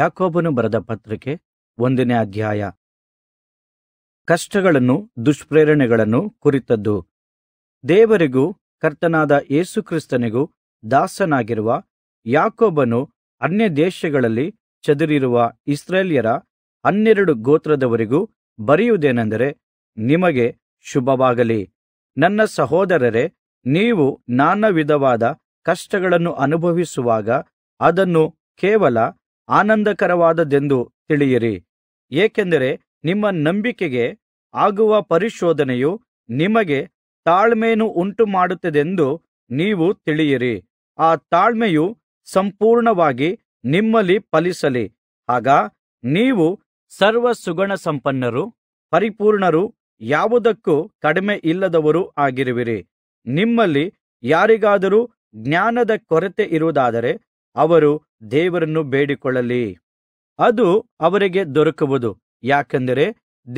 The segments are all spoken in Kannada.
ಯಾಕೋಬನು ಬರೆದ ಪತ್ರಿಕೆ ಒಂದನೇ ಅಧ್ಯಾಯ ಕಷ್ಟಗಳನ್ನು ದುಷ್ಪ್ರೇರಣೆಗಳನ್ನು ಕುರಿತದ್ದು ದೇವರಿಗೂ ಕರ್ತನಾದ ಯೇಸುಕ್ರಿಸ್ತನಿಗೂ ದಾಸನಾಗಿರುವ ಯಾಕೋಬನು ಅನ್ಯ ದೇಶಗಳಲ್ಲಿ ಚದುರಿರುವ ಇಸ್ರೇಲಿಯರ ಹನ್ನೆರಡು ಗೋತ್ರದವರಿಗೂ ಬರೆಯುವುದೇನೆಂದರೆ ನಿಮಗೆ ಶುಭವಾಗಲಿ ನನ್ನ ಸಹೋದರರೇ ನೀವು ನಾನಾ ವಿಧವಾದ ಕಷ್ಟಗಳನ್ನು ಅನುಭವಿಸುವಾಗ ಅದನ್ನು ಕೇವಲ ಆನಂದಕರವಾದದ್ದೆಂದು ತಿಳಿಯಿರಿ ಏಕೆಂದರೆ ನಿಮ್ಮ ನಂಬಿಕೆಗೆ ಆಗುವ ಪರಿಶೋಧನೆಯು ನಿಮಗೆ ತಾಳ್ಮೆಯನ್ನು ಮಾಡುತ್ತದೆಂದು ನೀವು ತಿಳಿಯಿರಿ ಆ ತಾಳ್ಮೆಯು ಸಂಪೂರ್ಣವಾಗಿ ನಿಮ್ಮಲ್ಲಿ ಫಲಿಸಲಿ ಆಗ ನೀವು ಸರ್ವ ಸಂಪನ್ನರು ಪರಿಪೂರ್ಣರು ಯಾವುದಕ್ಕೂ ಕಡಿಮೆ ಇಲ್ಲದವರೂ ಆಗಿರುವಿರಿ ನಿಮ್ಮಲ್ಲಿ ಯಾರಿಗಾದರೂ ಜ್ಞಾನದ ಕೊರತೆ ಇರುವುದಾದರೆ ಅವರು ದೇವರನ್ನು ಬೇಡಿಕೊಳ್ಳಲಿ ಅದು ಅವರಿಗೆ ದೊರಕುವುದು ಯಾಕೆಂದರೆ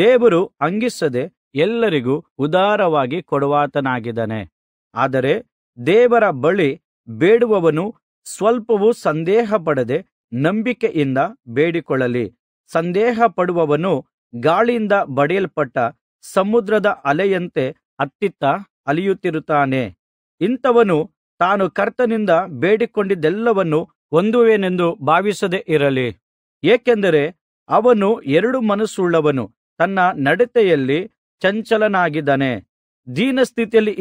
ದೇವರು ಅಂಗಿಸದೆ ಎಲ್ಲರಿಗೂ ಉದಾರವಾಗಿ ಕೊಡುವಾತನಾಗಿದ್ದಾನೆ ಆದರೆ ದೇವರ ಬಳಿ ಬೇಡುವವನು ಸ್ವಲ್ಪವೂ ಸಂದೇಹಪಡದೆ ನಂಬಿಕೆಯಿಂದ ಬೇಡಿಕೊಳ್ಳಲಿ ಸಂದೇಹ ಪಡುವವನು ಗಾಳಿಯಿಂದ ಬಡಿಯಲ್ಪಟ್ಟ ಸಮುದ್ರದ ಅಲೆಯಂತೆ ಅತ್ತಿತ್ತ ಅಲಿಯುತ್ತಿರುತ್ತಾನೆ ಇಂಥವನು ತಾನು ಕರ್ತನಿಂದ ಬೇಡಿಕೊಂಡಿದ್ದೆಲ್ಲವನ್ನೂ ಹೊಂದುವೆನೆಂದು ಭಾವಿಸದೆ ಇರಲಿ ಏಕೆಂದರೆ ಅವನು ಎರಡು ಮನಸ್ಸುಳ್ಳವನು ತನ್ನ ನಡತೆಯಲ್ಲಿ ಚಂಚಲನಾಗಿದ್ದಾನೆ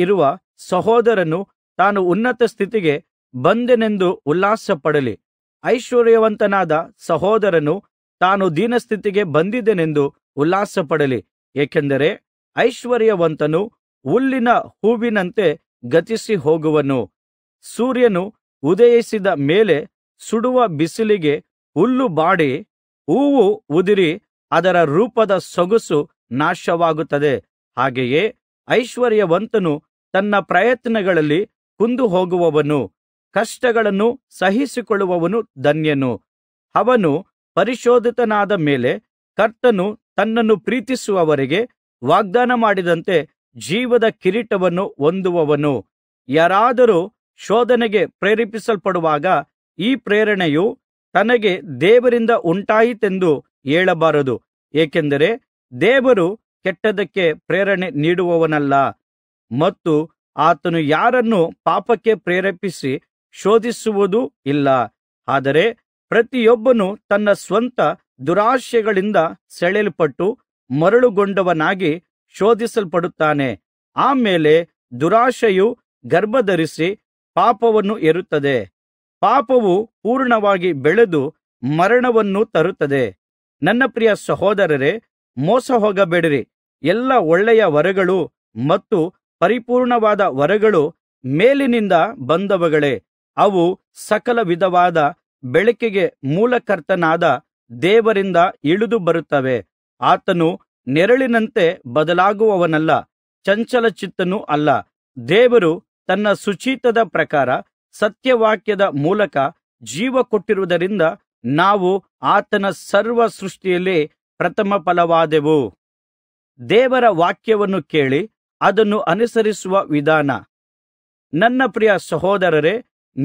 ಇರುವ ಸಹೋದರನು ತಾನು ಉನ್ನತ ಸ್ಥಿತಿಗೆ ಬಂದೆನೆಂದು ಉಲ್ಲಾಸಪಡಲಿ ಐಶ್ವರ್ಯವಂತನಾದ ಸಹೋದರನು ತಾನು ದೀನಸ್ಥಿತಿಗೆ ಬಂದಿದ್ದೇನೆಂದು ಉಲ್ಲಾಸಪಡಲಿ ಏಕೆಂದರೆ ಐಶ್ವರ್ಯವಂತನು ಹುಲ್ಲಿನ ಹೂವಿನಂತೆ ಗತಿಸಿ ಹೋಗುವನು ಸೂರ್ಯನು ಉದಯಿಸಿದ ಮೇಲೆ ಸುಡುವ ಬಿಸಿಲಿಗೆ ಹುಲ್ಲು ಬಾಡಿ ಹೂವು ಉದುರಿ ಅದರ ರೂಪದ ಸೊಗಸು ನಾಶವಾಗುತ್ತದೆ ಹಾಗೆಯೇ ಐಶ್ವರ್ಯವಂತನು ತನ್ನ ಪ್ರಯತ್ನಗಳಲ್ಲಿ ಹೋಗುವವನು ಕಷ್ಟಗಳನ್ನು ಸಹಿಸಿಕೊಳ್ಳುವವನು ಧನ್ಯನು ಅವನು ಪರಿಶೋಧಿತನಾದ ಮೇಲೆ ಕರ್ತನು ತನ್ನನ್ನು ಪ್ರೀತಿಸುವವರಿಗೆ ವಾಗ್ದಾನ ಮಾಡಿದಂತೆ ಜೀವದ ಕಿರೀಟವನ್ನು ಹೊಂದುವವನು ಯಾರಾದರೂ ಶೋಧನೆಗೆ ಪ್ರೇರೇಪಿಸಲ್ಪಡುವಾಗ ಈ ಪ್ರೇರಣೆಯು ತನಗೆ ದೇವರಿಂದ ಉಂಟಾಯಿತೆಂದು ಹೇಳಬಾರದು ಏಕೆಂದರೆ ದೇವರು ಕೆಟ್ಟದ್ದಕ್ಕೆ ಪ್ರೇರಣೆ ನೀಡುವವನಲ್ಲ ಮತ್ತು ಆತನು ಯಾರನ್ನು ಪಾಪಕ್ಕೆ ಪ್ರೇರೇಪಿಸಿ ಶೋಧಿಸುವುದೂ ಇಲ್ಲ ಆದರೆ ಪ್ರತಿಯೊಬ್ಬನು ತನ್ನ ಸ್ವಂತ ದುರಾಶೆಗಳಿಂದ ಸೆಳೆಯಲ್ಪಟ್ಟು ಮರಳುಗೊಂಡವನಾಗಿ ಶೋಧಿಸಲ್ಪಡುತ್ತಾನೆ ಆಮೇಲೆ ದುರಾಶೆಯು ಗರ್ಭಧರಿಸಿ ಪಾಪವನ್ನು ಹೆರುತ್ತದೆ ಪಾಪವು ಪೂರ್ಣವಾಗಿ ಬೆಳೆದು ಮರಣವನ್ನು ತರುತ್ತದೆ ನನ್ನ ಪ್ರಿಯ ಸಹೋದರರೇ ಮೋಸ ಹೋಗಬೇಡಿರಿ ಎಲ್ಲ ಒಳ್ಳೆಯ ವರಗಳು ಮತ್ತು ಪರಿಪೂರ್ಣವಾದ ವರಗಳು ಮೇಲಿನಿಂದ ಬಂದವಗಳೇ ಅವು ಸಕಲ ವಿಧವಾದ ಬೆಳಕಿಗೆ ಮೂಲಕರ್ತನಾದ ದೇವರಿಂದ ಇಳಿದು ಬರುತ್ತವೆ ಆತನು ನೆರಳಿನಂತೆ ಬದಲಾಗುವವನಲ್ಲ ಚಂಚಲಚಿತ್ತನೂ ಅಲ್ಲ ದೇವರು ತನ್ನ ಸುಚಿತ್ತದ ಪ್ರಕಾರ ಸತ್ಯವಾಕ್ಯದ ಮೂಲಕ ಜೀವ ಕೊಟ್ಟಿರುವುದರಿಂದ ನಾವು ಆತನ ಸರ್ವ ಸೃಷ್ಟಿಯಲ್ಲಿ ಪ್ರಥಮ ಫಲವಾದೆವು ದೇವರ ವಾಕ್ಯವನ್ನು ಕೇಳಿ ಅದನ್ನು ಅನುಸರಿಸುವ ವಿಧಾನ ನನ್ನ ಪ್ರಿಯ ಸಹೋದರರೇ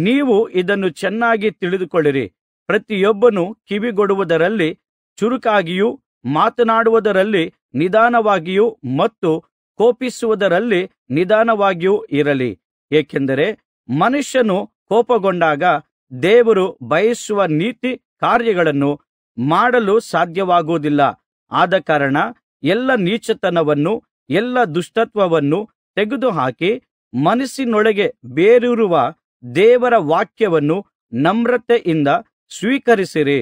ನೀವು ಇದನ್ನು ಚೆನ್ನಾಗಿ ತಿಳಿದುಕೊಳ್ಳಿರಿ ಪ್ರತಿಯೊಬ್ಬನು ಕಿವಿಗೊಡುವುದರಲ್ಲಿ ಚುರುಕಾಗಿಯೂ ಮಾತನಾಡುವುದರಲ್ಲಿ ನಿಧಾನವಾಗಿಯೂ ಮತ್ತು ಕೋಪಿಸುವುದರಲ್ಲಿ ನಿಧಾನವಾಗಿಯೂ ಇರಲಿ ಏಕೆಂದರೆ ಮನುಷ್ಯನು ಕೋಪಗೊಂಡಾಗ ದೇವರು ಬಯಸುವ ನೀತಿ ಕಾರ್ಯಗಳನ್ನು ಮಾಡಲು ಸಾಧ್ಯವಾಗುವುದಿಲ್ಲ ಆದಕಾರಣ ಎಲ್ಲ ನೀಚತನವನ್ನು ಎಲ್ಲ ದುಷ್ಟತ್ವವನ್ನು ತೆಗೆದುಹಾಕಿ ಮನಸ್ಸಿನೊಳಗೆ ಬೇರೂರುವ ದೇವರ ವಾಕ್ಯವನ್ನು ನಮ್ರತೆಯಿಂದ ಸ್ವೀಕರಿಸಿರಿ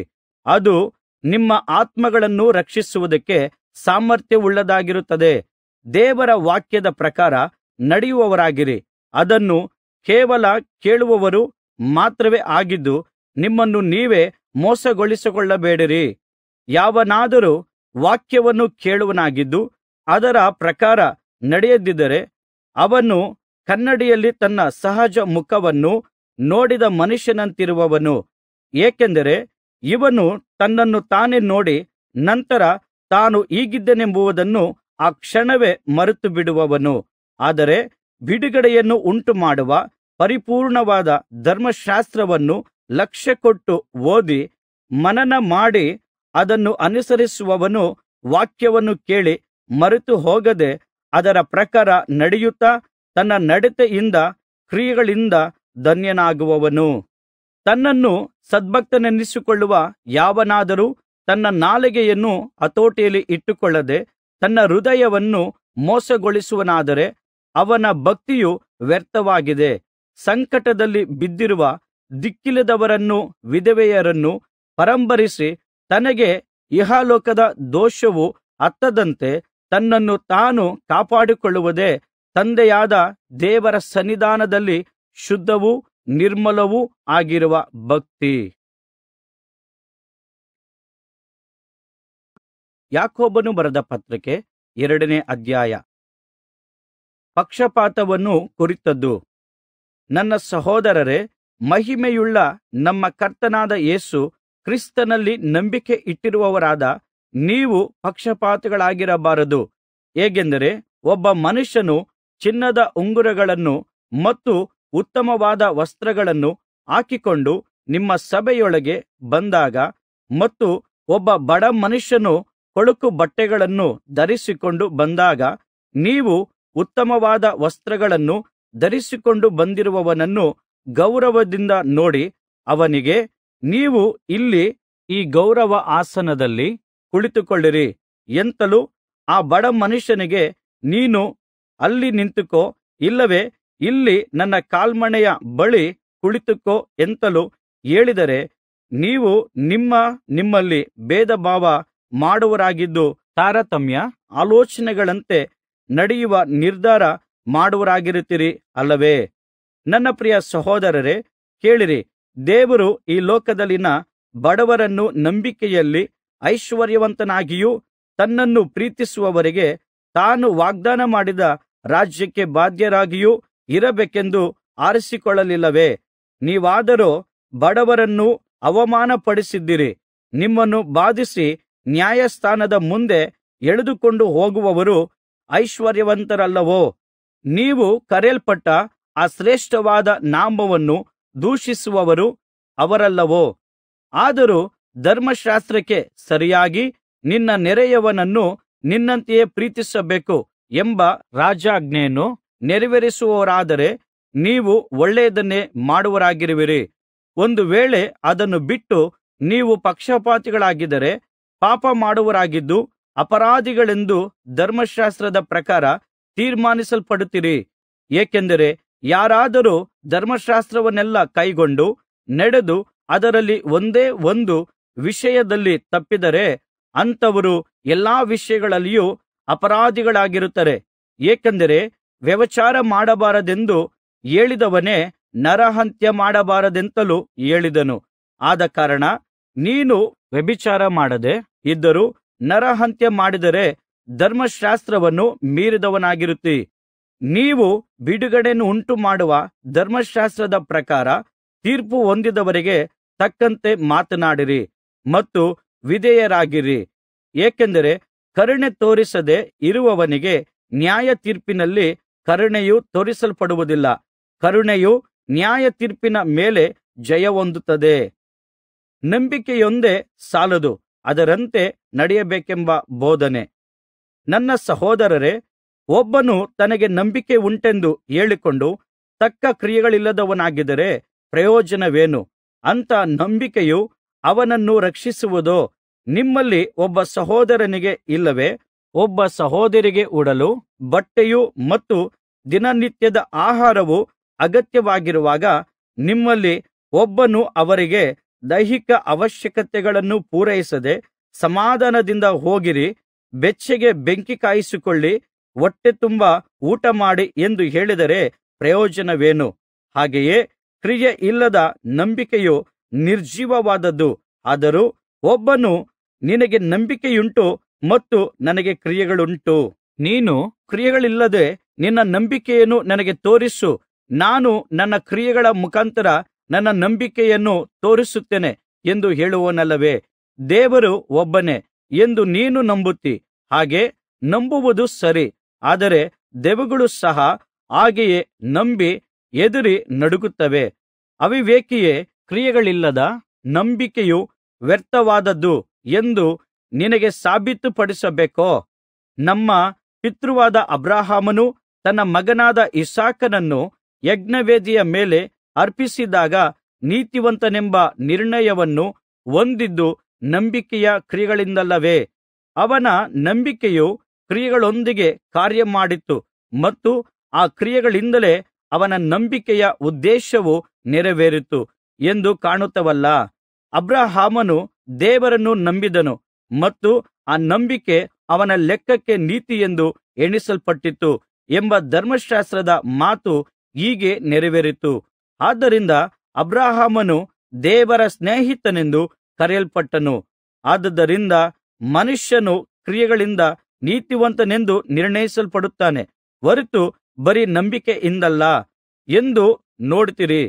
ಅದು ನಿಮ್ಮ ಆತ್ಮಗಳನ್ನು ರಕ್ಷಿಸುವುದಕ್ಕೆ ಸಾಮರ್ಥ್ಯವುಳ್ಳದಾಗಿರುತ್ತದೆ ದೇವರ ವಾಕ್ಯದ ಪ್ರಕಾರ ನಡೆಯುವವರಾಗಿರಿ ಅದನ್ನು ಕೇವಲ ಕೇಳುವವರು ಮಾತ್ರವೇ ಆಗಿದ್ದು ನಿಮ್ಮನ್ನು ನೀವೇ ಮೋಸಗೊಳಿಸಿಕೊಳ್ಳಬೇಡಿರಿ ಯಾವನಾದರೂ ವಾಕ್ಯವನ್ನು ಕೇಳುವನಾಗಿದ್ದು ಅದರ ಪ್ರಕಾರ ನಡೆಯದಿದ್ದರೆ ಅವನು ಕನ್ನಡಿಯಲ್ಲಿ ತನ್ನ ಸಹಜ ಮುಖವನ್ನು ನೋಡಿದ ಮನುಷ್ಯನಂತಿರುವವನು ಏಕೆಂದರೆ ಇವನು ತನ್ನನ್ನು ತಾನೇ ನೋಡಿ ನಂತರ ತಾನು ಈಗಿದ್ದನೆಂಬುವುದನ್ನು ಆ ಕ್ಷಣವೇ ಮರೆತು ಬಿಡುವವನು ಆದರೆ ಬಿಡುಗಡೆಯನ್ನು ಉಂಟುಮಾಡುವ ಪರಿಪೂರ್ಣವಾದ ಧರ್ಮಶಾಸ್ತ್ರವನ್ನು ಲಕ್ಷ್ಯಕೊಟ್ಟು ಓದಿ ಮನನ ಮಾಡಿ ಅದನ್ನು ಅನುಸರಿಸುವವನು ವಾಕ್ಯವನ್ನು ಕೇಳಿ ಮರೆತುಹೋಗದೆ ಅದರ ಪ್ರಕಾರ ನಡೆಯುತ್ತಾ ತನ್ನ ನಡತೆಯಿಂದ ಕ್ರಿಯೆಗಳಿಂದ ಧನ್ಯನಾಗುವವನು ತನ್ನನ್ನು ಸದ್ಭಕ್ತನೆನ್ನಿಸಿಕೊಳ್ಳುವ ಯಾವನಾದರೂ ತನ್ನ ನಾಲಿಗೆಯನ್ನು ಹತೋಟಿಯಲ್ಲಿ ಇಟ್ಟುಕೊಳ್ಳದೆ ತನ್ನ ಹೃದಯವನ್ನು ಮೋಸಗೊಳಿಸುವನಾದರೆ ಅವನ ಭಕ್ತಿಯು ವ್ಯರ್ಥವಾಗಿದೆ ಸಂಕಟದಲ್ಲಿ ಬಿದ್ದಿರುವ ದಿಕ್ಕಿಲ್ಲದವರನ್ನೂ ವಿಧವೆಯರನ್ನೂ ಪರಂಬರಿಸಿ ತನಗೆ ಇಹಲೋಕದ ದೋಷವು ಅತ್ತದಂತೆ ತನ್ನನ್ನು ತಾನು ಕಾಪಾಡಿಕೊಳ್ಳುವುದೇ ತಂದೆಯಾದ ದೇವರ ಸನ್ನಿಧಾನದಲ್ಲಿ ಶುದ್ಧವೂ ನಿರ್ಮಲವೂ ಆಗಿರುವ ಭಕ್ತಿ ಯಾಕೋಬನು ಬರೆದ ಪತ್ರಿಕೆ ಎರಡನೇ ಅಧ್ಯಾಯ ಪಕ್ಷಪಾತವನ್ನು ಕುರಿತದ್ದು ನನ್ನ ಸಹೋದರರೇ ಮಹಿಮೆಯುಳ್ಳ ನಮ್ಮ ಕರ್ತನಾದ ಯೇಸು ಕ್ರಿಸ್ತನಲ್ಲಿ ನಂಬಿಕೆ ಇಟ್ಟಿರುವವರಾದ ನೀವು ಪಕ್ಷಪಾತಗಳಾಗಿರಬಾರದು ಹೇಗೆಂದರೆ ಒಬ್ಬ ಮನುಷ್ಯನು ಚಿನ್ನದ ಉಂಗುರಗಳನ್ನು ಮತ್ತು ಉತ್ತಮವಾದ ವಸ್ತ್ರಗಳನ್ನು ಹಾಕಿಕೊಂಡು ನಿಮ್ಮ ಸಭೆಯೊಳಗೆ ಬಂದಾಗ ಮತ್ತು ಒಬ್ಬ ಬಡ ಮನುಷ್ಯನು ಕೊಳಕು ಬಟ್ಟೆಗಳನ್ನು ಧರಿಸಿಕೊಂಡು ಬಂದಾಗ ನೀವು ಉತ್ತಮವಾದ ವಸ್ತ್ರಗಳನ್ನು ಧರಿಸಿಕೊಂಡು ಬಂದಿರುವವನನ್ನು ಗೌರವದಿಂದ ನೋಡಿ ಅವನಿಗೆ ನೀವು ಇಲ್ಲಿ ಈ ಗೌರವ ಆಸನದಲ್ಲಿ ಕುಳಿತುಕೊಳ್ಳಿರಿ ಎಂತಲೂ ಆ ಬಡ ಮನುಷ್ಯನಿಗೆ ನೀನು ಅಲ್ಲಿ ನಿಂತುಕೋ ಇಲ್ಲವೇ ಇಲ್ಲಿ ನನ್ನ ಕಾಲ್ಮಣೆಯ ಬಳಿ ಕುಳಿತುಕೋ ಎಂತಲೂ ಹೇಳಿದರೆ ನೀವು ನಿಮ್ಮ ನಿಮ್ಮಲ್ಲಿ ಭಾವ ಮಾಡುವರಾಗಿದ್ದು ತಾರತಮ್ಯ ಆಲೋಚನೆಗಳಂತೆ ನಡೆಯುವ ನಿರ್ಧಾರ ಮಾಡುವರಾಗಿರುತ್ತೀರಿ ಅಲ್ಲವೇ ನನ್ನ ಪ್ರಿಯ ಸಹೋದರರೇ ಕೇಳಿರಿ ದೇವರು ಈ ಲೋಕದಲ್ಲಿನ ಬಡವರನ್ನು ನಂಬಿಕೆಯಲ್ಲಿ ಐಶ್ವರ್ಯವಂತನಾಗಿಯೂ ತನ್ನನ್ನು ಪ್ರೀತಿಸುವವರಿಗೆ ತಾನು ವಾಗ್ದಾನ ಮಾಡಿದ ರಾಜ್ಯಕ್ಕೆ ಬಾಧ್ಯರಾಗಿಯೂ ಇರಬೇಕೆಂದು ಆರಿಸಿಕೊಳ್ಳಲಿಲ್ಲವೇ ನೀವಾದರೋ ಬಡವರನ್ನು ಅವಮಾನಪಡಿಸಿದ್ದೀರಿ ನಿಮ್ಮನ್ನು ಬಾಧಿಸಿ ನ್ಯಾಯಸ್ಥಾನದ ಮುಂದೆ ಎಳೆದುಕೊಂಡು ಹೋಗುವವರು ಐಶ್ವರ್ಯವಂತರಲ್ಲವೋ ನೀವು ಕರೆಯಲ್ಪಟ್ಟ ಆ ಶ್ರೇಷ್ಠವಾದ ನಾಮವನ್ನು ದೂಷಿಸುವವರು ಅವರಲ್ಲವೋ ಆದರೂ ಧರ್ಮಶಾಸ್ತ್ರಕ್ಕೆ ಸರಿಯಾಗಿ ನಿನ್ನ ನೆರೆಯವನನ್ನು ನಿನ್ನಂತೆಯೇ ಪ್ರೀತಿಸಬೇಕು ಎಂಬ ರಾಜಾಜ್ಞೆಯನ್ನು ನೆರವೇರಿಸುವವರಾದರೆ ನೀವು ಒಳ್ಳೆಯದನ್ನೇ ಮಾಡುವರಾಗಿರುವಿರಿ ಒಂದು ವೇಳೆ ಅದನ್ನು ಬಿಟ್ಟು ನೀವು ಪಕ್ಷಪಾತಿಗಳಾಗಿದ್ದರೆ ಪಾಪ ಮಾಡುವರಾಗಿದ್ದು ಅಪರಾಧಿಗಳೆಂದು ಧರ್ಮಶಾಸ್ತ್ರದ ಪ್ರಕಾರ ತೀರ್ಮಾನಿಸಲ್ಪಡುತ್ತೀರಿ ಏಕೆಂದರೆ ಯಾರಾದರೂ ಧರ್ಮಶಾಸ್ತ್ರವನ್ನೆಲ್ಲ ಕೈಗೊಂಡು ನಡೆದು ಅದರಲ್ಲಿ ಒಂದೇ ಒಂದು ವಿಷಯದಲ್ಲಿ ತಪ್ಪಿದರೆ ಅಂಥವರು ಎಲ್ಲಾ ವಿಷಯಗಳಲ್ಲಿಯೂ ಅಪರಾಧಿಗಳಾಗಿರುತ್ತಾರೆ ಏಕೆಂದರೆ ವ್ಯವಚಾರ ಮಾಡಬಾರದೆಂದು ಹೇಳಿದವನೇ ನರಹಂತ್ಯ ಮಾಡಬಾರದೆಂತಲೂ ಹೇಳಿದನು ಆದ ಕಾರಣ ನೀನು ವ್ಯಭಿಚಾರ ಮಾಡದೆ ಇದ್ದರೂ ನರಹಂತ್ಯ ಮಾಡಿದರೆ ಧರ್ಮಶಾಸ್ತ್ರವನ್ನು ಮೀರಿದವನಾಗಿರುತ್ತಿ ನೀವು ಬಿಡುಗಡೆಯನ್ನು ಮಾಡುವ ಧರ್ಮಶಾಸ್ತ್ರದ ಪ್ರಕಾರ ತೀರ್ಪು ಹೊಂದಿದವರಿಗೆ ತಕ್ಕಂತೆ ಮಾತನಾಡಿರಿ ಮತ್ತು ವಿಧೇಯರಾಗಿರಿ ಏಕೆಂದರೆ ಕರುಣೆ ತೋರಿಸದೆ ಇರುವವನಿಗೆ ನ್ಯಾಯ ತೀರ್ಪಿನಲ್ಲಿ ಕರುಣೆಯು ತೋರಿಸಲ್ಪಡುವುದಿಲ್ಲ ಕರುಣೆಯು ನ್ಯಾಯ ತೀರ್ಪಿನ ಮೇಲೆ ಜಯ ಹೊಂದುತ್ತದೆ ನಂಬಿಕೆಯೊಂದೇ ಸಾಲದು ಅದರಂತೆ ನಡೆಯಬೇಕೆಂಬ ಬೋಧನೆ ನನ್ನ ಸಹೋದರರೇ ಒಬ್ಬನು ತನಗೆ ನಂಬಿಕೆ ಉಂಟೆಂದು ಹೇಳಿಕೊಂಡು ತಕ್ಕ ಕ್ರಿಯೆಗಳಿಲ್ಲದವನಾಗಿದ್ದರೆ ಪ್ರಯೋಜನವೇನು ಅಂಥ ನಂಬಿಕೆಯು ಅವನನ್ನು ರಕ್ಷಿಸುವುದೋ ನಿಮ್ಮಲ್ಲಿ ಒಬ್ಬ ಸಹೋದರನಿಗೆ ಇಲ್ಲವೇ ಒಬ್ಬ ಸಹೋದರಿಗೆ ಉಡಲು ಬಟ್ಟೆಯು ಮತ್ತು ದಿನನಿತ್ಯದ ಆಹಾರವು ಅಗತ್ಯವಾಗಿರುವಾಗ ನಿಮ್ಮಲ್ಲಿ ಒಬ್ಬನು ಅವರಿಗೆ ದೈಹಿಕ ಅವಶ್ಯಕತೆಗಳನ್ನು ಪೂರೈಸದೆ ಸಮಾಧಾನದಿಂದ ಹೋಗಿರಿ ಬೆಚ್ಚಗೆ ಬೆಂಕಿ ಕಾಯಿಸಿಕೊಳ್ಳಿ ಊಟ ಮಾಡಿ ಎಂದು ಹೇಳಿದರೆ ಪ್ರಯೋಜನವೇನು ಹಾಗೆಯೇ ಕ್ರಿಯೆ ಇಲ್ಲದ ನಂಬಿಕೆಯು ನಿರ್ಜೀವವಾದದ್ದು ಆದರೂ ಒಬ್ಬನು ನಿನಗೆ ನಂಬಿಕೆಯುಂಟು ಮತ್ತು ನನಗೆ ಕ್ರಿಯೆಗಳುಂಟು ನೀನು ಕ್ರಿಯೆಗಳಿಲ್ಲದೆ ನಿನ್ನ ನಂಬಿಕೆಯನ್ನು ನನಗೆ ತೋರಿಸು ನಾನು ನನ್ನ ಕ್ರಿಯೆಗಳ ಮುಖಾಂತರ ನನ್ನ ನಂಬಿಕೆಯನ್ನು ತೋರಿಸುತ್ತೇನೆ ಎಂದು ಹೇಳುವನಲ್ಲವೇ ದೇವರು ಒಬ್ಬನೇ ಎಂದು ನೀನು ನಂಬುತ್ತಿ ಹಾಗೆ ನಂಬುವುದು ಸರಿ ಆದರೆ ದೆವುಗಳು ಸಹ ಹಾಗೆಯೇ ನಂಬಿ ಎದುರಿ ನಡುಗುತ್ತವೆ ಅವಿವೇಕಿಯೇ ಕ್ರಿಯೆಗಳಿಲ್ಲದ ನಂಬಿಕೆಯು ವ್ಯರ್ಥವಾದದ್ದು ಎಂದು ನಿನಗೆ ಸಾಬೀತುಪಡಿಸಬೇಕೋ ನಮ್ಮ ಪಿತೃವಾದ ಅಬ್ರಹಾಮನು ತನ್ನ ಮಗನಾದ ಇಸಾಕನನ್ನು ಯಜ್ಞವೇದಿಯ ಮೇಲೆ ಅರ್ಪಿಸಿದಾಗ ನೀತಿವಂತನೆಂಬ ನಿರ್ಣಯವನ್ನು ಹೊಂದಿದ್ದು ನಂಬಿಕೆಯ ಕ್ರಿಯೆಗಳಿಂದಲ್ಲವೇ ಅವನ ನಂಬಿಕೆಯು ಕ್ರಿಯೆಗಳೊಂದಿಗೆ ಮಾಡಿತ್ತು ಮತ್ತು ಆ ಕ್ರಿಯೆಗಳಿಂದಲೇ ಅವನ ನಂಬಿಕೆಯ ಉದ್ದೇಶವು ನೆರವೇರಿತು ಎಂದು ಕಾಣುತ್ತವಲ್ಲ ಅಬ್ರಹಾಮನು ದೇವರನ್ನು ನಂಬಿದನು ಮತ್ತು ಆ ನಂಬಿಕೆ ಅವನ ಲೆಕ್ಕಕ್ಕೆ ನೀತಿ ಎಂದು ಎಣಿಸಲ್ಪಟ್ಟಿತು ಎಂಬ ಧರ್ಮಶಾಸ್ತ್ರದ ಮಾತು ಹೀಗೆ ನೆರವೇರಿತು ಆದ್ದರಿಂದ ಅಬ್ರಹಾಮನು ದೇವರ ಸ್ನೇಹಿತನೆಂದು ಕರೆಯಲ್ಪಟ್ಟನು ಆದುದರಿಂದ ಮನುಷ್ಯನು ಕ್ರಿಯೆಗಳಿಂದ ನೀತಿವಂತನೆಂದು ನಿರ್ಣಯಿಸಲ್ಪಡುತ್ತಾನೆ ಹೊರತು ಬರೀ ನಂಬಿಕೆಯಿಂದಲ್ಲ ಎಂದು ನೋಡುತ್ತೀರಿ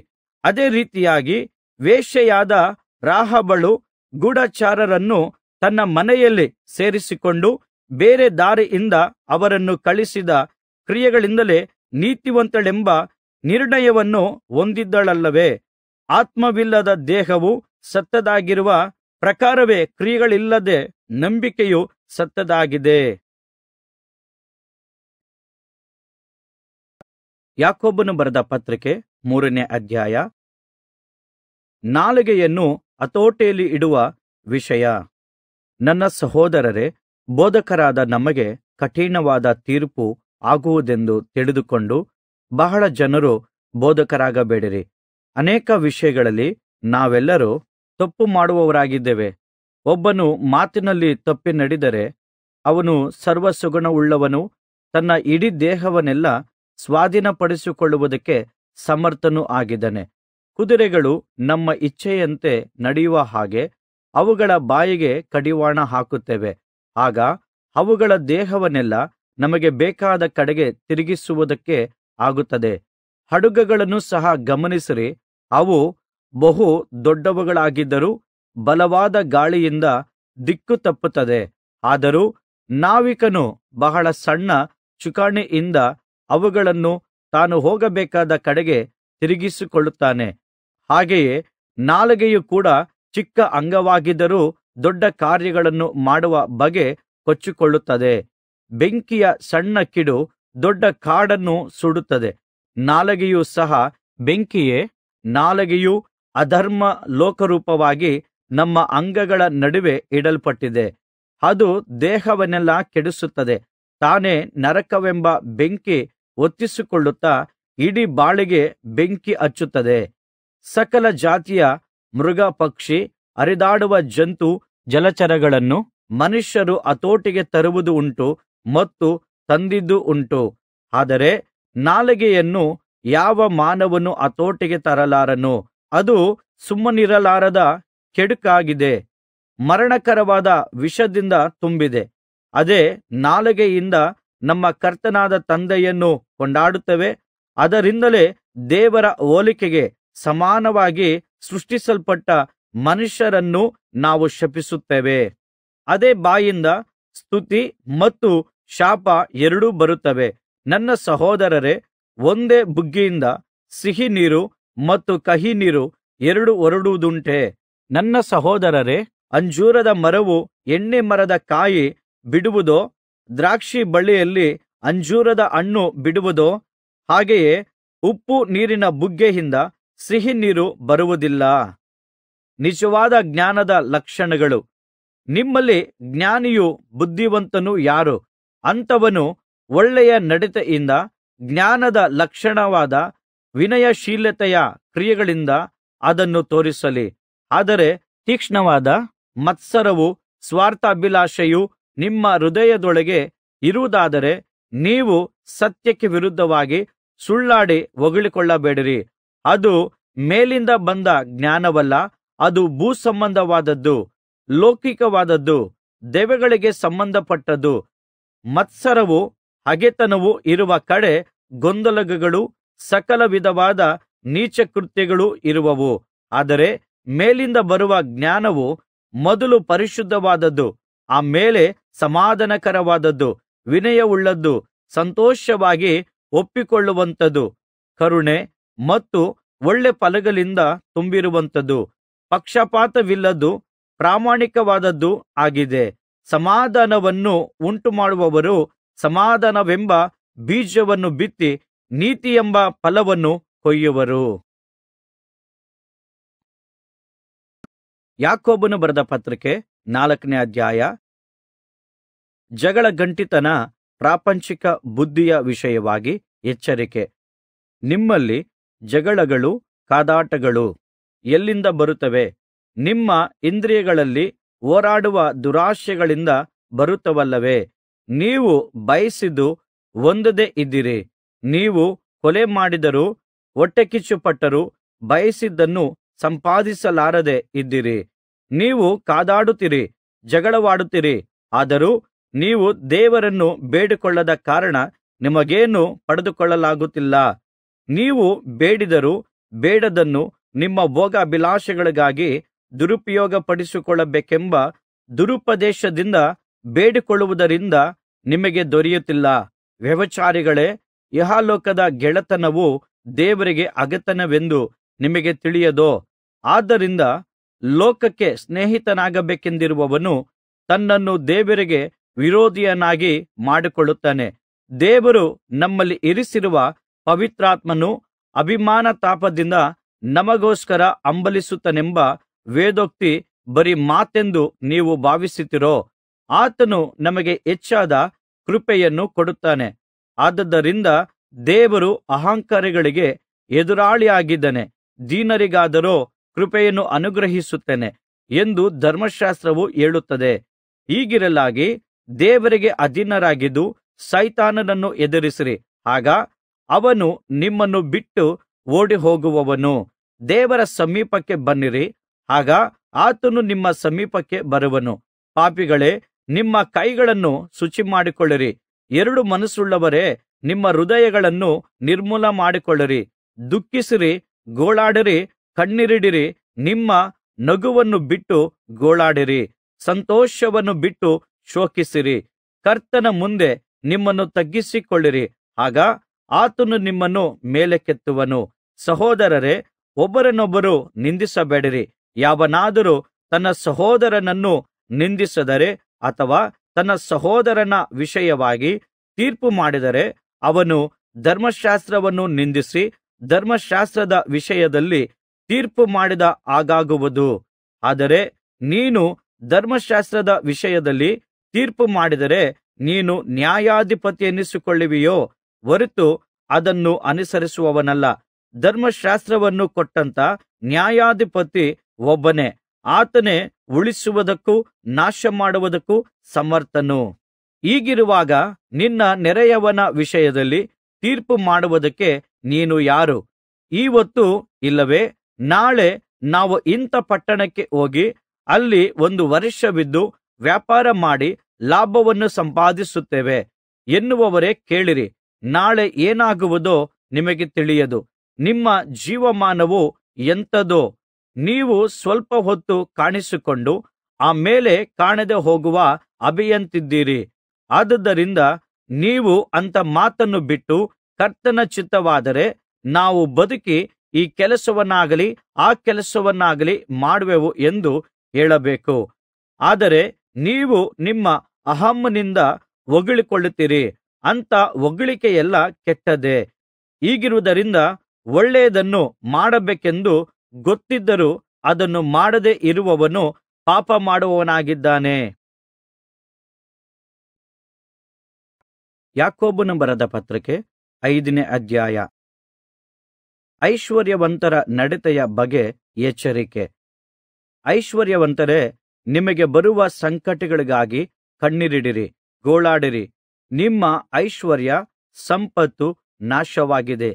ಅದೇ ರೀತಿಯಾಗಿ ವೇಶ್ಯೆಯಾದ ರಾಹಬಳು ಗೂಢಚಾರರನ್ನು ತನ್ನ ಮನೆಯಲ್ಲಿ ಸೇರಿಸಿಕೊಂಡು ಬೇರೆ ದಾರಿಯಿಂದ ಅವರನ್ನು ಕಳಿಸಿದ ಕ್ರಿಯೆಗಳಿಂದಲೇ ನೀತಿವಂತಳೆಂಬ ನಿರ್ಣಯವನ್ನು ಹೊಂದಿದ್ದಳಲ್ಲವೇ ಆತ್ಮವಿಲ್ಲದ ದೇಹವು ಸತ್ತದಾಗಿರುವ ಪ್ರಕಾರವೇ ಕ್ರಿಯೆಗಳಿಲ್ಲದೆ ನಂಬಿಕೆಯು ಸತ್ತದಾಗಿದೆ ಯಾಕೊಬ್ಬನು ಬರೆದ ಪತ್ರಿಕೆ ಮೂರನೇ ಅಧ್ಯಾಯ ನಾಲಿಗೆಯನ್ನು ಹತೋಟೆಯಲ್ಲಿ ಇಡುವ ವಿಷಯ ನನ್ನ ಸಹೋದರರೇ ಬೋಧಕರಾದ ನಮಗೆ ಕಠಿಣವಾದ ತೀರ್ಪು ಆಗುವುದೆಂದು ತಿಳಿದುಕೊಂಡು ಬಹಳ ಜನರು ಬೋಧಕರಾಗಬೇಡಿರಿ ಅನೇಕ ವಿಷಯಗಳಲ್ಲಿ ನಾವೆಲ್ಲರೂ ತಪ್ಪು ಮಾಡುವವರಾಗಿದ್ದೇವೆ ಒಬ್ಬನು ಮಾತಿನಲ್ಲಿ ತಪ್ಪಿ ನಡೆದರೆ ಅವನು ಸರ್ವ ಸುಗುಣವುಳ್ಳವನು ತನ್ನ ಇಡೀ ದೇಹವನ್ನೆಲ್ಲ ಸ್ವಾಧೀನಪಡಿಸಿಕೊಳ್ಳುವುದಕ್ಕೆ ಸಮರ್ಥನೂ ಆಗಿದ್ದಾನೆ ಕುದುರೆಗಳು ನಮ್ಮ ಇಚ್ಛೆಯಂತೆ ನಡೆಯುವ ಹಾಗೆ ಅವುಗಳ ಬಾಯಿಗೆ ಕಡಿವಾಣ ಹಾಕುತ್ತೇವೆ ಆಗ ಅವುಗಳ ದೇಹವನ್ನೆಲ್ಲ ನಮಗೆ ಬೇಕಾದ ಕಡೆಗೆ ತಿರುಗಿಸುವುದಕ್ಕೆ ಆಗುತ್ತದೆ ಹಡುಗಗಳನ್ನು ಸಹ ಗಮನಿಸಿರಿ ಅವು ಬಹು ದೊಡ್ಡವುಗಳಾಗಿದ್ದರೂ ಬಲವಾದ ಗಾಳಿಯಿಂದ ದಿಕ್ಕು ತಪ್ಪುತ್ತದೆ ಆದರೂ ನಾವಿಕನು ಬಹಳ ಸಣ್ಣ ಚುಕಾಣಿಯಿಂದ ಅವುಗಳನ್ನು ತಾನು ಹೋಗಬೇಕಾದ ಕಡೆಗೆ ತಿರುಗಿಸಿಕೊಳ್ಳುತ್ತಾನೆ ಹಾಗೆಯೇ ನಾಲಿಗೆಯು ಕೂಡ ಚಿಕ್ಕ ಅಂಗವಾಗಿದ್ದರೂ ದೊಡ್ಡ ಕಾರ್ಯಗಳನ್ನು ಮಾಡುವ ಬಗೆ ಕೊಚ್ಚಿಕೊಳ್ಳುತ್ತದೆ ಬೆಂಕಿಯ ಸಣ್ಣ ಕಿಡು ದೊಡ್ಡ ಕಾಡನ್ನು ಸುಡುತ್ತದೆ ನಾಲಗೆಯೂ ಸಹ ಬೆಂಕಿಯೇ ನಾಲಗೆಯೂ ಅಧರ್ಮ ಲೋಕರೂಪವಾಗಿ ನಮ್ಮ ಅಂಗಗಳ ನಡುವೆ ಇಡಲ್ಪಟ್ಟಿದೆ ಅದು ದೇಹವನ್ನೆಲ್ಲ ಕೆಡಿಸುತ್ತದೆ ತಾನೇ ನರಕವೆಂಬ ಬೆಂಕಿ ಒತ್ತಿಸಿಕೊಳ್ಳುತ್ತಾ ಇಡೀ ಬಾಳಿಗೆ ಬೆಂಕಿ ಹಚ್ಚುತ್ತದೆ ಸಕಲ ಜಾತಿಯ ಮೃಗ ಪಕ್ಷಿ ಅರಿದಾಡುವ ಜಂತು ಜಲಚರಗಳನ್ನು ಮನುಷ್ಯರು ಅತೋಟಿಗೆ ತರುವುದು ಉಂಟು ಮತ್ತು ತಂದಿದ್ದು ಉಂಟು ಆದರೆ ನಾಲಿಗೆಯನ್ನು ಯಾವ ಮಾನವನು ಅತೋಟಿಗೆ ತರಲಾರನು ಅದು ಸುಮ್ಮನಿರಲಾರದ ಕೆಡುಕಾಗಿದೆ ಮರಣಕರವಾದ ವಿಷದಿಂದ ತುಂಬಿದೆ ಅದೇ ನಾಲಗೆಯಿಂದ ನಮ್ಮ ಕರ್ತನಾದ ತಂದೆಯನ್ನು ಕೊಂಡಾಡುತ್ತವೆ ಅದರಿಂದಲೇ ದೇವರ ಹೋಲಿಕೆಗೆ ಸಮಾನವಾಗಿ ಸೃಷ್ಟಿಸಲ್ಪಟ್ಟ ಮನುಷ್ಯರನ್ನು ನಾವು ಶಪಿಸುತ್ತೇವೆ ಅದೇ ಬಾಯಿಂದ ಸ್ತುತಿ ಮತ್ತು ಶಾಪ ಎರಡೂ ಬರುತ್ತವೆ ನನ್ನ ಸಹೋದರರೇ ಒಂದೇ ಬುಗ್ಗಿಯಿಂದ ಸಿಹಿ ನೀರು ಮತ್ತು ಕಹಿ ನೀರು ಎರಡು ಹೊರಡುವುದುಂಟೇ ನನ್ನ ಸಹೋದರರೇ ಅಂಜೂರದ ಮರವು ಎಣ್ಣೆ ಮರದ ಕಾಯಿ ಬಿಡುವುದೋ ದ್ರಾಕ್ಷಿ ಬಳ್ಳಿಯಲ್ಲಿ ಅಂಜೂರದ ಹಣ್ಣು ಬಿಡುವುದೋ ಹಾಗೆಯೇ ಉಪ್ಪು ನೀರಿನ ಬುಗ್ಗೆಯಿಂದ ಸಿಹಿ ನೀರು ಬರುವುದಿಲ್ಲ ನಿಜವಾದ ಜ್ಞಾನದ ಲಕ್ಷಣಗಳು ನಿಮ್ಮಲ್ಲಿ ಜ್ಞಾನಿಯು ಬುದ್ಧಿವಂತನು ಯಾರು ಅಂಥವನು ಒಳ್ಳೆಯ ನಡತೆಯಿಂದ ಜ್ಞಾನದ ಲಕ್ಷಣವಾದ ವಿನಯಶೀಲತೆಯ ಕ್ರಿಯೆಗಳಿಂದ ಅದನ್ನು ತೋರಿಸಲಿ ಆದರೆ ತೀಕ್ಷ್ಣವಾದ ಮತ್ಸರವೂ ಸ್ವಾರ್ಥಾಭಿಲಾಷೆಯೂ ನಿಮ್ಮ ಹೃದಯದೊಳಗೆ ಇರುವುದಾದರೆ ನೀವು ಸತ್ಯಕ್ಕೆ ವಿರುದ್ಧವಾಗಿ ಸುಳ್ಳಾಡಿ ಹೊಗಳಿಕೊಳ್ಳಬೇಡಿರಿ ಅದು ಮೇಲಿಂದ ಬಂದ ಜ್ಞಾನವಲ್ಲ ಅದು ಭೂಸಂಬಂಧವಾದದ್ದು ಲೌಕಿಕವಾದದ್ದು ದೆವೆಗಳಿಗೆ ಸಂಬಂಧಪಟ್ಟದ್ದು ಮತ್ಸರವು ಹಗೆತನವೂ ಇರುವ ಕಡೆ ಗೊಂದಲಗಳು ಸಕಲ ವಿಧವಾದ ನೀಚ ಕೃತ್ಯಗಳೂ ಇರುವವು ಆದರೆ ಮೇಲಿಂದ ಬರುವ ಜ್ಞಾನವು ಮೊದಲು ಪರಿಶುದ್ಧವಾದದ್ದು ಆ ಮೇಲೆ ಸಮಾಧಾನಕರವಾದದ್ದು ವಿನಯವುಳ್ಳದ್ದು ಸಂತೋಷವಾಗಿ ಒಪ್ಪಿಕೊಳ್ಳುವಂಥದ್ದು ಕರುಣೆ ಮತ್ತು ಒಳ್ಳೆ ಫಲಗಳಿಂದ ತುಂಬಿರುವಂಥದ್ದು ಪಕ್ಷಪಾತವಿಲ್ಲದ್ದು ಪ್ರಾಮಾಣಿಕವಾದದ್ದು ಆಗಿದೆ ಸಮಾಧಾನವನ್ನು ಉಂಟುಮಾಡುವವರು ಸಮಾಧಾನವೆಂಬ ಬೀಜವನ್ನು ಬಿತ್ತಿ ನೀತಿಯೆಂಬ ಫಲವನ್ನು ಕೊಯ್ಯುವರು ಯಾಕೋಬನು ಬರೆದ ಪತ್ರಿಕೆ ನಾಲ್ಕನೇ ಅಧ್ಯಾಯ ಜಗಳ ಗಂಟಿತನ ಪ್ರಾಪಂಚಿಕ ಬುದ್ಧಿಯ ವಿಷಯವಾಗಿ ಎಚ್ಚರಿಕೆ ನಿಮ್ಮಲ್ಲಿ ಜಗಳಗಳು ಕಾದಾಟಗಳು ಎಲ್ಲಿಂದ ಬರುತ್ತವೆ ನಿಮ್ಮ ಇಂದ್ರಿಯಗಳಲ್ಲಿ ಹೋರಾಡುವ ದುರಾಶೆಗಳಿಂದ ಬರುತ್ತವಲ್ಲವೇ ನೀವು ಬಯಸಿದ್ದು ಹೊಂದದೇ ಇದ್ದೀರಿ ನೀವು ಕೊಲೆ ಮಾಡಿದರೂ ಹೊಟ್ಟೆಕಿಚ್ಚುಪಟ್ಟರೂ ಬಯಸಿದ್ದನ್ನು ಸಂಪಾದಿಸಲಾರದೆ ಇದ್ದೀರಿ ನೀವು ಕಾದಾಡುತ್ತೀರಿ ಜಗಳವಾಡುತ್ತೀರಿ ಆದರೂ ನೀವು ದೇವರನ್ನು ಬೇಡಿಕೊಳ್ಳದ ಕಾರಣ ನಿಮಗೇನೂ ಪಡೆದುಕೊಳ್ಳಲಾಗುತ್ತಿಲ್ಲ ನೀವು ಬೇಡಿದರೂ ಬೇಡದನ್ನು ನಿಮ್ಮ ಭೋಗಾಭಿಲಾಷೆಗಳಿಗಾಗಿ ದುರುಪಯೋಗಪಡಿಸಿಕೊಳ್ಳಬೇಕೆಂಬ ದುರುಪದೇಶದಿಂದ ಬೇಡಿಕೊಳ್ಳುವುದರಿಂದ ನಿಮಗೆ ದೊರೆಯುತ್ತಿಲ್ಲ ವ್ಯವಚಾರಿಗಳೇ ಇಹಲೋಕದ ಗೆಳೆತನವು ದೇವರಿಗೆ ಅಗತನವೆಂದು ನಿಮಗೆ ತಿಳಿಯದೋ ಆದ್ದರಿಂದ ಲೋಕಕ್ಕೆ ಸ್ನೇಹಿತನಾಗಬೇಕೆಂದಿರುವವನು ತನ್ನನ್ನು ದೇವರಿಗೆ ವಿರೋಧಿಯನ್ನಾಗಿ ಮಾಡಿಕೊಳ್ಳುತ್ತಾನೆ ದೇವರು ನಮ್ಮಲ್ಲಿ ಇರಿಸಿರುವ ಪವಿತ್ರಾತ್ಮನು ತಾಪದಿಂದ ನಮಗೋಸ್ಕರ ಅಂಬಲಿಸುತ್ತನೆಂಬ ವೇದೋಕ್ತಿ ಬರೀ ಮಾತೆಂದು ನೀವು ಭಾವಿಸುತ್ತೀರೋ ಆತನು ನಮಗೆ ಹೆಚ್ಚಾದ ಕೃಪೆಯನ್ನು ಕೊಡುತ್ತಾನೆ ಆದುದರಿಂದ ದೇವರು ಅಹಂಕಾರಿಗಳಿಗೆ ಎದುರಾಳಿಯಾಗಿದ್ದಾನೆ ದೀನರಿಗಾದರೂ ಕೃಪೆಯನ್ನು ಅನುಗ್ರಹಿಸುತ್ತೇನೆ ಎಂದು ಧರ್ಮಶಾಸ್ತ್ರವು ಹೇಳುತ್ತದೆ ಹೀಗಿರಲಾಗಿ ದೇವರಿಗೆ ಅಧೀನರಾಗಿದ್ದು ಸೈತಾನನನ್ನು ಎದುರಿಸಿರಿ ಆಗ ಅವನು ನಿಮ್ಮನ್ನು ಬಿಟ್ಟು ಹೋಗುವವನು ದೇವರ ಸಮೀಪಕ್ಕೆ ಬನ್ನಿರಿ ಆಗ ಆತನು ನಿಮ್ಮ ಸಮೀಪಕ್ಕೆ ಬರುವನು ಪಾಪಿಗಳೇ ನಿಮ್ಮ ಕೈಗಳನ್ನು ಶುಚಿಮಾಡಿಕೊಳ್ಳಿರಿ ಎರಡು ಮನಸ್ಸುಳ್ಳವರೇ ನಿಮ್ಮ ಹೃದಯಗಳನ್ನು ನಿರ್ಮೂಲ ಮಾಡಿಕೊಳ್ಳಿರಿ ದುಃಖಿಸಿರಿ ಗೋಳಾಡಿರಿ ಕಣ್ಣೀರಿಡಿರಿ ನಿಮ್ಮ ನಗುವನ್ನು ಬಿಟ್ಟು ಗೋಳಾಡಿರಿ ಸಂತೋಷವನ್ನು ಬಿಟ್ಟು ಶೋಕಿಸಿರಿ ಕರ್ತನ ಮುಂದೆ ನಿಮ್ಮನ್ನು ತಗ್ಗಿಸಿಕೊಳ್ಳಿರಿ ಆಗ ಆತನು ನಿಮ್ಮನ್ನು ಕೆತ್ತುವನು ಸಹೋದರರೇ ಒಬ್ಬರನ್ನೊಬ್ಬರು ನಿಂದಿಸಬೇಡಿರಿ ಯಾವನಾದರೂ ತನ್ನ ಸಹೋದರನನ್ನು ನಿಂದಿಸಿದರೆ ಅಥವಾ ತನ್ನ ಸಹೋದರನ ವಿಷಯವಾಗಿ ತೀರ್ಪು ಮಾಡಿದರೆ ಅವನು ಧರ್ಮಶಾಸ್ತ್ರವನ್ನು ನಿಂದಿಸಿ ಧರ್ಮಶಾಸ್ತ್ರದ ವಿಷಯದಲ್ಲಿ ತೀರ್ಪು ಮಾಡಿದ ಆಗಾಗುವುದು ಆದರೆ ನೀನು ಧರ್ಮಶಾಸ್ತ್ರದ ವಿಷಯದಲ್ಲಿ ತೀರ್ಪು ಮಾಡಿದರೆ ನೀನು ನ್ಯಾಯಾಧಿಪತಿ ಎನ್ನಿಸಿಕೊಳ್ಳುವೆಯೋ ಹೊರತು ಅದನ್ನು ಅನುಸರಿಸುವವನಲ್ಲ ಧರ್ಮಶಾಸ್ತ್ರವನ್ನು ಕೊಟ್ಟಂತ ನ್ಯಾಯಾಧಿಪತಿ ಒಬ್ಬನೇ ಆತನೇ ಉಳಿಸುವುದಕ್ಕೂ ಮಾಡುವುದಕ್ಕೂ ಸಮರ್ಥನು ಹೀಗಿರುವಾಗ ನಿನ್ನ ನೆರೆಯವನ ವಿಷಯದಲ್ಲಿ ತೀರ್ಪು ಮಾಡುವುದಕ್ಕೆ ನೀನು ಯಾರು ಈ ಹೊತ್ತು ನಾಳೆ ನಾವು ಇಂಥ ಪಟ್ಟಣಕ್ಕೆ ಹೋಗಿ ಅಲ್ಲಿ ಒಂದು ವರ್ಷವಿದ್ದು ವ್ಯಾಪಾರ ಮಾಡಿ ಲಾಭವನ್ನು ಸಂಪಾದಿಸುತ್ತೇವೆ ಎನ್ನುವವರೇ ಕೇಳಿರಿ ನಾಳೆ ಏನಾಗುವುದೋ ನಿಮಗೆ ತಿಳಿಯದು ನಿಮ್ಮ ಜೀವಮಾನವು ಎಂಥದೋ ನೀವು ಸ್ವಲ್ಪ ಹೊತ್ತು ಕಾಣಿಸಿಕೊಂಡು ಆ ಮೇಲೆ ಕಾಣದೆ ಹೋಗುವ ಅಭಿಯಂತಿದ್ದೀರಿ ಆದುದರಿಂದ ನೀವು ಅಂತ ಮಾತನ್ನು ಬಿಟ್ಟು ಕರ್ತನ ಚಿತ್ತವಾದರೆ ನಾವು ಬದುಕಿ ಈ ಕೆಲಸವನ್ನಾಗಲಿ ಆ ಕೆಲಸವನ್ನಾಗಲಿ ಮಾಡುವೆವು ಎಂದು ಹೇಳಬೇಕು ಆದರೆ ನೀವು ನಿಮ್ಮ ಅಹಂನಿಂದ ಹೊಗಳಿಕೊಳ್ಳುತ್ತೀರಿ ಅಂತ ಹೊಗಳಿಕೆಯೆಲ್ಲ ಕೆಟ್ಟದ್ದೇ ಈಗಿರುವುದರಿಂದ ಒಳ್ಳೆಯದನ್ನು ಮಾಡಬೇಕೆಂದು ಗೊತ್ತಿದ್ದರೂ ಅದನ್ನು ಮಾಡದೆ ಇರುವವನು ಪಾಪ ಮಾಡುವವನಾಗಿದ್ದಾನೆ ಯಾಕೋಬನು ಬರದ ಪತ್ರಿಕೆ ಐದನೇ ಅಧ್ಯಾಯ ಐಶ್ವರ್ಯವಂತರ ನಡತೆಯ ಬಗೆ ಎಚ್ಚರಿಕೆ ಐಶ್ವರ್ಯವಂತರೇ ನಿಮಗೆ ಬರುವ ಸಂಕಟಗಳಿಗಾಗಿ ಕಣ್ಣೀರಿಡಿರಿ ಗೋಳಾಡಿರಿ ನಿಮ್ಮ ಐಶ್ವರ್ಯ ಸಂಪತ್ತು ನಾಶವಾಗಿದೆ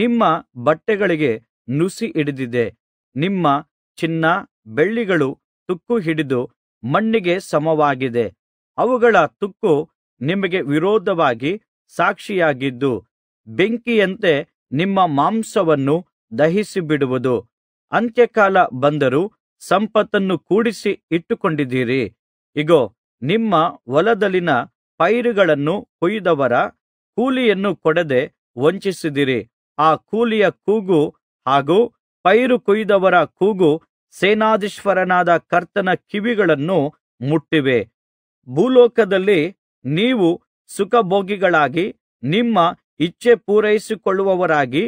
ನಿಮ್ಮ ಬಟ್ಟೆಗಳಿಗೆ ನುಸಿ ಹಿಡಿದಿದೆ ನಿಮ್ಮ ಚಿನ್ನ ಬೆಳ್ಳಿಗಳು ತುಕ್ಕು ಹಿಡಿದು ಮಣ್ಣಿಗೆ ಸಮವಾಗಿದೆ ಅವುಗಳ ತುಕ್ಕು ನಿಮಗೆ ವಿರೋಧವಾಗಿ ಸಾಕ್ಷಿಯಾಗಿದ್ದು ಬೆಂಕಿಯಂತೆ ನಿಮ್ಮ ಮಾಂಸವನ್ನು ದಹಿಸಿಬಿಡುವುದು ಅಂತ್ಯಕಾಲ ಬಂದರೂ ಸಂಪತ್ತನ್ನು ಕೂಡಿಸಿ ಇಟ್ಟುಕೊಂಡಿದ್ದೀರಿ ಇಗೋ ನಿಮ್ಮ ಹೊಲದಲ್ಲಿನ ಪೈರುಗಳನ್ನು ಕೊಯ್ದವರ ಕೂಲಿಯನ್ನು ಕೊಡದೆ ವಂಚಿಸಿದಿರಿ ಆ ಕೂಲಿಯ ಕೂಗು ಹಾಗೂ ಪೈರು ಕೊಯ್ದವರ ಕೂಗು ಸೇನಾಧೀಶ್ವರನಾದ ಕರ್ತನ ಕಿವಿಗಳನ್ನು ಮುಟ್ಟಿವೆ ಭೂಲೋಕದಲ್ಲಿ ನೀವು ಸುಖಭೋಗಿಗಳಾಗಿ ನಿಮ್ಮ ಇಚ್ಛೆ ಪೂರೈಸಿಕೊಳ್ಳುವವರಾಗಿ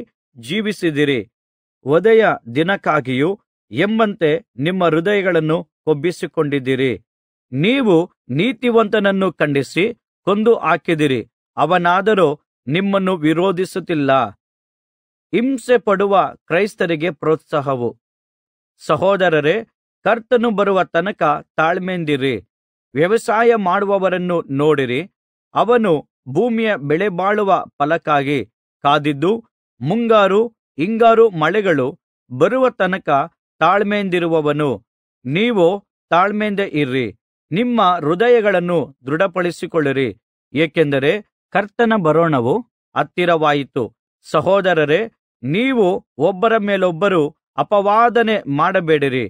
ಜೀವಿಸಿದಿರಿ ಒದೆಯ ದಿನಕ್ಕಾಗಿಯೂ ಎಂಬಂತೆ ನಿಮ್ಮ ಹೃದಯಗಳನ್ನು ಕೊಬ್ಬಿಸಿಕೊಂಡಿದ್ದೀರಿ ನೀವು ನೀತಿವಂತನನ್ನು ಖಂಡಿಸಿ ಕೊಂದು ಹಾಕಿದಿರಿ ಅವನಾದರೂ ನಿಮ್ಮನ್ನು ವಿರೋಧಿಸುತ್ತಿಲ್ಲ ಹಿಂಸೆಪಡುವ ಕ್ರೈಸ್ತರಿಗೆ ಪ್ರೋತ್ಸಾಹವು ಸಹೋದರರೇ ಕರ್ತನು ಬರುವ ತನಕ ತಾಳ್ಮೆಯಿಂದಿರಿ ವ್ಯವಸಾಯ ಮಾಡುವವರನ್ನು ನೋಡಿರಿ ಅವನು ಭೂಮಿಯ ಬೆಳೆಬಾಳುವ ಫಲಕ್ಕಾಗಿ ಕಾದಿದ್ದು ಮುಂಗಾರು ಹಿಂಗಾರು ಮಳೆಗಳು ಬರುವ ತನಕ ತಾಳ್ಮೆಯಿಂದಿರುವವನು ನೀವು ತಾಳ್ಮೆಯಿಂದ ಇರ್ರಿ ನಿಮ್ಮ ಹೃದಯಗಳನ್ನು ದೃಢಪಡಿಸಿಕೊಳ್ಳಿರಿ ಏಕೆಂದರೆ ಕರ್ತನ ಬರೋಣವು ಹತ್ತಿರವಾಯಿತು ಸಹೋದರರೇ ನೀವು ಒಬ್ಬರ ಮೇಲೊಬ್ಬರು ಅಪವಾದನೆ ಮಾಡಬೇಡಿರಿ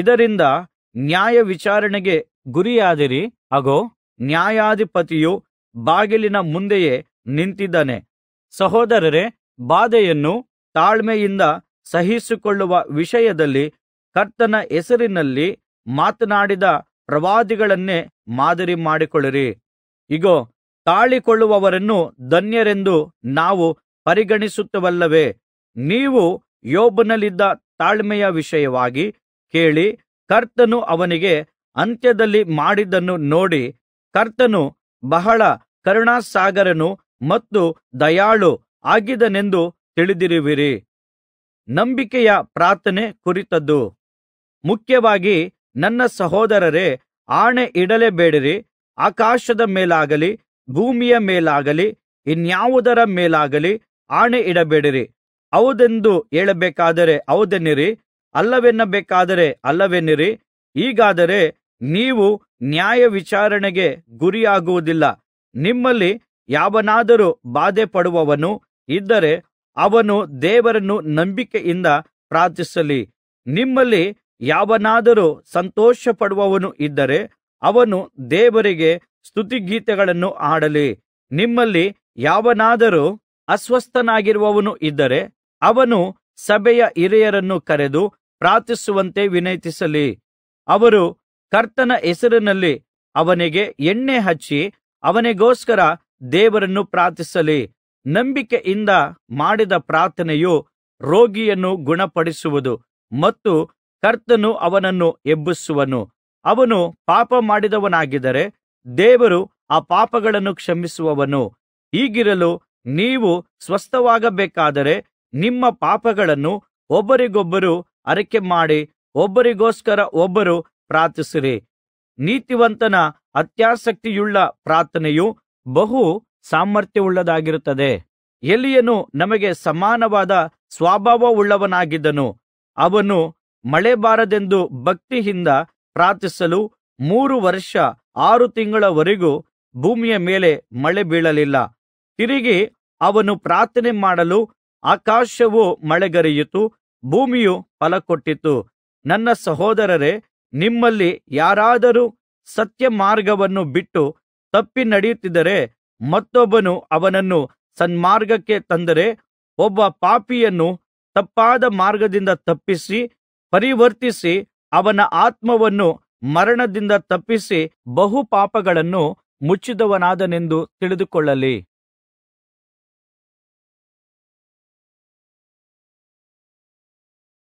ಇದರಿಂದ ನ್ಯಾಯವಿಚಾರಣೆಗೆ ಗುರಿಯಾದಿರಿ ಅಗೋ ನ್ಯಾಯಾಧಿಪತಿಯು ಬಾಗಿಲಿನ ಮುಂದೆಯೇ ನಿಂತಿದ್ದಾನೆ ಸಹೋದರರೇ ಬಾಧೆಯನ್ನು ತಾಳ್ಮೆಯಿಂದ ಸಹಿಸಿಕೊಳ್ಳುವ ವಿಷಯದಲ್ಲಿ ಕರ್ತನ ಹೆಸರಿನಲ್ಲಿ ಮಾತನಾಡಿದ ಪ್ರವಾದಿಗಳನ್ನೇ ಮಾದರಿ ಮಾಡಿಕೊಳ್ಳಿರಿ ಇಗೋ ತಾಳಿಕೊಳ್ಳುವವರನ್ನು ಧನ್ಯರೆಂದು ನಾವು ಪರಿಗಣಿಸುತ್ತೇವಲ್ಲವೇ ನೀವು ಯೋಬನಲ್ಲಿದ್ದ ತಾಳ್ಮೆಯ ವಿಷಯವಾಗಿ ಕೇಳಿ ಕರ್ತನು ಅವನಿಗೆ ಅಂತ್ಯದಲ್ಲಿ ಮಾಡಿದ್ದನ್ನು ನೋಡಿ ಕರ್ತನು ಬಹಳ ಕರುಣಾಸಾಗರನು ಮತ್ತು ದಯಾಳು ಆಗಿದನೆಂದು ತಿಳಿದಿರುವಿರಿ ನಂಬಿಕೆಯ ಪ್ರಾರ್ಥನೆ ಕುರಿತದ್ದು ಮುಖ್ಯವಾಗಿ ನನ್ನ ಸಹೋದರರೇ ಆಣೆ ಇಡಲೇಬೇಡಿರಿ ಆಕಾಶದ ಮೇಲಾಗಲಿ ಭೂಮಿಯ ಮೇಲಾಗಲಿ ಇನ್ಯಾವುದರ ಮೇಲಾಗಲಿ ಆಣೆ ಇಡಬೇಡಿರಿ ಹೌದೆಂದು ಹೇಳಬೇಕಾದರೆ ಹೌದೆನ್ನಿರಿ ಅಲ್ಲವೆನ್ನಬೇಕಾದರೆ ಅಲ್ಲವೆನ್ನಿರಿ ಹೀಗಾದರೆ ನೀವು ನ್ಯಾಯ ವಿಚಾರಣೆಗೆ ಗುರಿಯಾಗುವುದಿಲ್ಲ ನಿಮ್ಮಲ್ಲಿ ಯಾವನಾದರೂ ಪಡುವವನು ಇದ್ದರೆ ಅವನು ದೇವರನ್ನು ನಂಬಿಕೆಯಿಂದ ಪ್ರಾರ್ಥಿಸಲಿ ನಿಮ್ಮಲ್ಲಿ ಯಾವನಾದರೂ ಸಂತೋಷಪಡುವವನು ಇದ್ದರೆ ಅವನು ದೇವರಿಗೆ ಸ್ತುತಿಗೀತೆಗಳನ್ನು ಹಾಡಲಿ ನಿಮ್ಮಲ್ಲಿ ಯಾವನಾದರೂ ಅಸ್ವಸ್ಥನಾಗಿರುವವನು ಇದ್ದರೆ ಅವನು ಸಭೆಯ ಹಿರಿಯರನ್ನು ಕರೆದು ಪ್ರಾರ್ಥಿಸುವಂತೆ ವಿನಂತಿಸಲಿ ಅವರು ಕರ್ತನ ಹೆಸರಿನಲ್ಲಿ ಅವನಿಗೆ ಎಣ್ಣೆ ಹಚ್ಚಿ ಅವನಿಗೋಸ್ಕರ ದೇವರನ್ನು ಪ್ರಾರ್ಥಿಸಲಿ ನಂಬಿಕೆಯಿಂದ ಮಾಡಿದ ಪ್ರಾರ್ಥನೆಯು ರೋಗಿಯನ್ನು ಗುಣಪಡಿಸುವುದು ಮತ್ತು ಕರ್ತನು ಅವನನ್ನು ಎಬ್ಬಿಸುವನು ಅವನು ಪಾಪ ಮಾಡಿದವನಾಗಿದ್ದರೆ ದೇವರು ಆ ಪಾಪಗಳನ್ನು ಕ್ಷಮಿಸುವವನು ಹೀಗಿರಲು ನೀವು ಸ್ವಸ್ಥವಾಗಬೇಕಾದರೆ ನಿಮ್ಮ ಪಾಪಗಳನ್ನು ಒಬ್ಬರಿಗೊಬ್ಬರು ಅರಕೆ ಮಾಡಿ ಒಬ್ಬರಿಗೋಸ್ಕರ ಒಬ್ಬರು ಪ್ರಾರ್ಥಿಸಿರಿ ನೀತಿವಂತನ ಅತ್ಯಾಸಕ್ತಿಯುಳ್ಳ ಪ್ರಾರ್ಥನೆಯು ಬಹು ಸಾಮರ್ಥ್ಯವುಳ್ಳದಾಗಿರುತ್ತದೆ ಎಲಿಯನು ನಮಗೆ ಸಮಾನವಾದ ಸ್ವಭಾವವುಳ್ಳವನಾಗಿದ್ದನು ಅವನು ಮಳೆ ಬಾರದೆಂದು ಭಕ್ತಿಯಿಂದ ಪ್ರಾರ್ಥಿಸಲು ಮೂರು ವರ್ಷ ಆರು ತಿಂಗಳವರೆಗೂ ಭೂಮಿಯ ಮೇಲೆ ಮಳೆ ಬೀಳಲಿಲ್ಲ ತಿರುಗಿ ಅವನು ಪ್ರಾರ್ಥನೆ ಮಾಡಲು ಆಕಾಶವು ಮಳೆಗರೆಯಿತು ಭೂಮಿಯು ಫಲಕೊಟ್ಟಿತು ನನ್ನ ಸಹೋದರರೇ ನಿಮ್ಮಲ್ಲಿ ಯಾರಾದರೂ ಸತ್ಯಮಾರ್ಗವನ್ನು ಬಿಟ್ಟು ತಪ್ಪಿ ನಡೆಯುತ್ತಿದ್ದರೆ ಮತ್ತೊಬ್ಬನು ಅವನನ್ನು ಸನ್ಮಾರ್ಗಕ್ಕೆ ತಂದರೆ ಒಬ್ಬ ಪಾಪಿಯನ್ನು ತಪ್ಪಾದ ಮಾರ್ಗದಿಂದ ತಪ್ಪಿಸಿ ಪರಿವರ್ತಿಸಿ ಅವನ ಆತ್ಮವನ್ನು ಮರಣದಿಂದ ತಪ್ಪಿಸಿ ಬಹು ಪಾಪಗಳನ್ನು ಮುಚ್ಚಿದವನಾದನೆಂದು ತಿಳಿದುಕೊಳ್ಳಲಿ